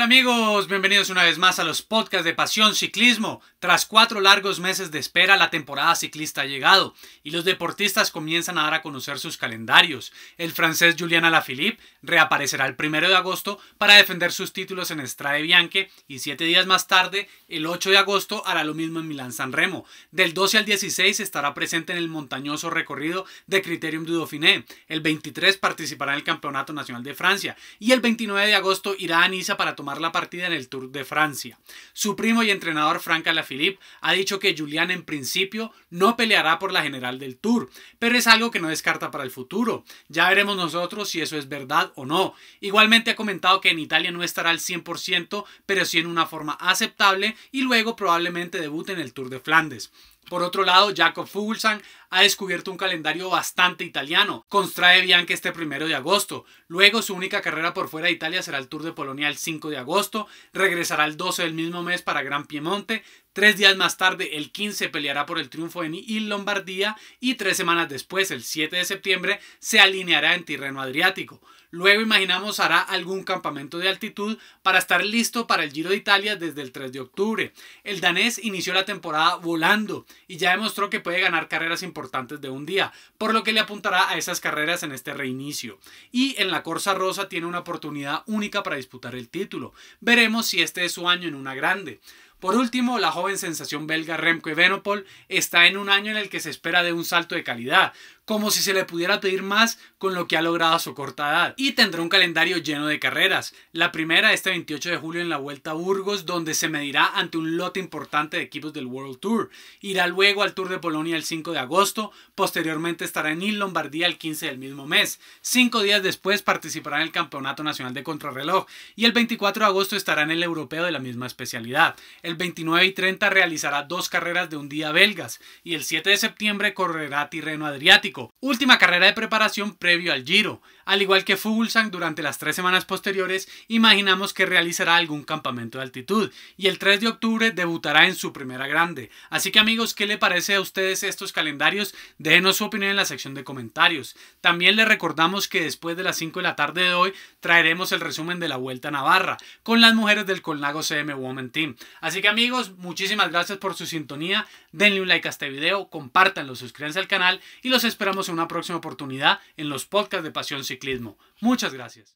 Hola amigos, bienvenidos una vez más a los podcasts de Pasión Ciclismo. Tras cuatro largos meses de espera, la temporada ciclista ha llegado y los deportistas comienzan a dar a conocer sus calendarios. El francés Julian Alaphilippe reaparecerá el 1 de agosto para defender sus títulos en Strade Bianche y siete días más tarde, el 8 de agosto, hará lo mismo en Milán San Remo. Del 12 al 16 estará presente en el montañoso recorrido de Criterium du Dauphiné. El 23 participará en el Campeonato Nacional de Francia y el 29 de agosto irá a Niza para tomar la partida en el Tour de Francia. Su primo y entrenador Frank Alaphilippe ha dicho que Julian en principio no peleará por la general del Tour, pero es algo que no descarta para el futuro. Ya veremos nosotros si eso es verdad o no. Igualmente ha comentado que en Italia no estará al 100%, pero sí en una forma aceptable y luego probablemente debute en el Tour de Flandes. Por otro lado, Jacob Fuglsang ha descubierto un calendario bastante italiano. Constrae Bianca este primero de agosto. Luego su única carrera por fuera de Italia será el Tour de Polonia el 5 de agosto. Regresará el 12 del mismo mes para Gran Piemonte. Tres días más tarde, el 15, peleará por el triunfo en Il Lombardía y tres semanas después, el 7 de septiembre, se alineará en Tirreno adriático. Luego, imaginamos, hará algún campamento de altitud para estar listo para el Giro de Italia desde el 3 de octubre. El danés inició la temporada volando y ya demostró que puede ganar carreras importantes importantes de un día, por lo que le apuntará a esas carreras en este reinicio. Y en la Corsa Rosa tiene una oportunidad única para disputar el título. Veremos si este es su año en una grande. Por último, la joven sensación belga Remco Evenepoel está en un año en el que se espera de un salto de calidad, como si se le pudiera pedir más con lo que ha logrado a su corta edad. Y tendrá un calendario lleno de carreras. La primera este 28 de julio en la Vuelta a Burgos, donde se medirá ante un lote importante de equipos del World Tour. Irá luego al Tour de Polonia el 5 de agosto, posteriormente estará en Lombardía el 15 del mismo mes. Cinco días después participará en el Campeonato Nacional de Contrarreloj y el 24 de agosto estará en el Europeo de la misma especialidad. El 29 y 30 realizará dos carreras de un día belgas y el 7 de septiembre correrá Tirreno Adriático, última carrera de preparación previo al Giro. Al igual que Fuglsang, durante las tres semanas posteriores, imaginamos que realizará algún campamento de altitud y el 3 de octubre debutará en su primera grande. Así que amigos, ¿qué le parece a ustedes estos calendarios? Déjenos su opinión en la sección de comentarios. También les recordamos que después de las 5 de la tarde de hoy traeremos el resumen de la Vuelta a Navarra con las mujeres del Colnago CM Women Team. Así que amigos, muchísimas gracias por su sintonía. Denle un like a este video, compártanlo, suscríbanse al canal y los esperamos en una próxima oportunidad en los podcasts de Pasión Ciclista. Muchas gracias.